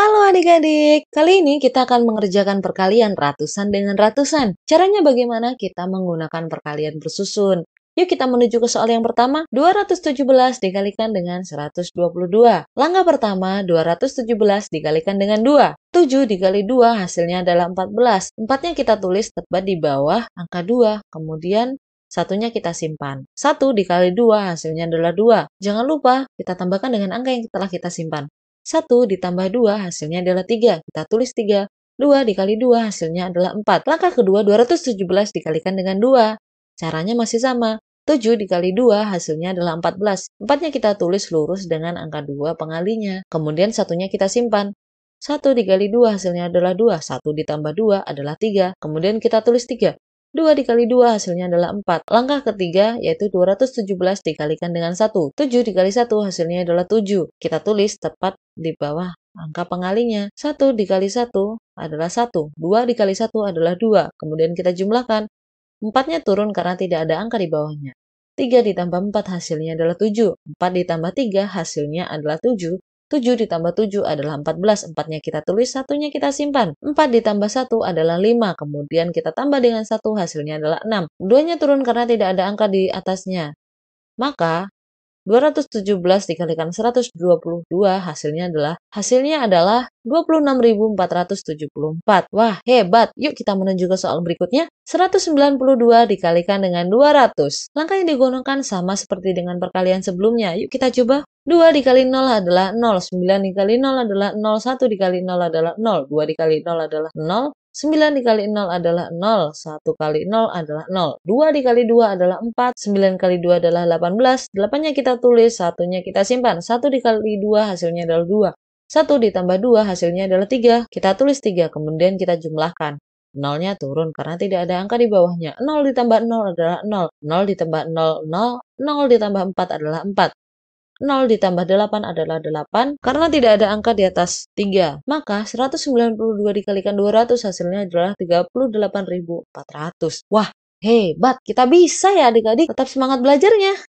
Halo adik-adik, kali ini kita akan mengerjakan perkalian ratusan dengan ratusan. Caranya bagaimana kita menggunakan perkalian bersusun. Yuk kita menuju ke soal yang pertama, 217 dikalikan dengan 122. Langkah pertama, 217 dikalikan dengan 2. 7 dikali 2 hasilnya adalah 14. 4-nya kita tulis tepat di bawah angka 2. Kemudian satunya kita simpan. 1 dikali 2 hasilnya adalah 2. Jangan lupa kita tambahkan dengan angka yang telah kita simpan. 1 ditambah 2 hasilnya adalah 3. Kita tulis 3. 2 dikali 2 hasilnya adalah 4. Langkah kedua 217 dikalikan dengan 2. Caranya masih sama. 7 dikali 2 hasilnya adalah 14. 4-nya kita tulis lurus dengan angka 2 pengalinya. Kemudian satunya kita simpan. 1 dikali 2 hasilnya adalah 2. 1 ditambah 2 adalah 3. Kemudian kita tulis 3. 2 dikali 2 hasilnya adalah 4. Langkah ketiga yaitu 217 dikalikan dengan 1. 7 dikali 1 hasilnya adalah 7. Kita tulis tepat di bawah angka pengalinya. 1 dikali 1 adalah 1. 2 dikali 1 adalah 2. Kemudian kita jumlahkan. 4-nya turun karena tidak ada angka di bawahnya. 3 ditambah 4 hasilnya adalah 7. 4 ditambah 3 hasilnya adalah 7. 7 ditambah 7 adalah 14, 4-nya kita tulis, satunya kita simpan. 4 ditambah 1 adalah 5, kemudian kita tambah dengan 1, hasilnya adalah 6. 2 nya turun karena tidak ada angka di atasnya. Maka 217 dikalikan 122 hasilnya adalah hasilnya adalah 26.474. Wah, hebat. Yuk kita menuju ke soal berikutnya. 192 dikalikan dengan 200. Langkah yang digunakan sama seperti dengan perkalian sebelumnya. Yuk kita coba. 2 dikali 0 adalah 0, 9 dikali 0 adalah 0, 1 dikali 0 adalah 0, 2 dikali 0 adalah 0, 9 dikali 0 adalah 0, 1 kali 0 adalah 0, 2 dikali 2 adalah 4, 9 kali 2 adalah 18, 8-nya kita tulis, 1-nya kita simpan, 1 dikali 2 hasilnya adalah 2, 1 ditambah 2 hasilnya adalah 3, kita tulis 3, kemudian kita jumlahkan. 0 nya turun karena tidak ada angka di bawahnya. 0 ditambah 0 adalah 0, 0 ditambah 0, 0, 0 ditambah 4 adalah 4. 0 ditambah 8 adalah 8 karena tidak ada angka di atas 3. Maka 192 dikalikan 200 hasilnya adalah 38.400. Wah, hebat. Kita bisa ya adik-adik. Tetap semangat belajarnya.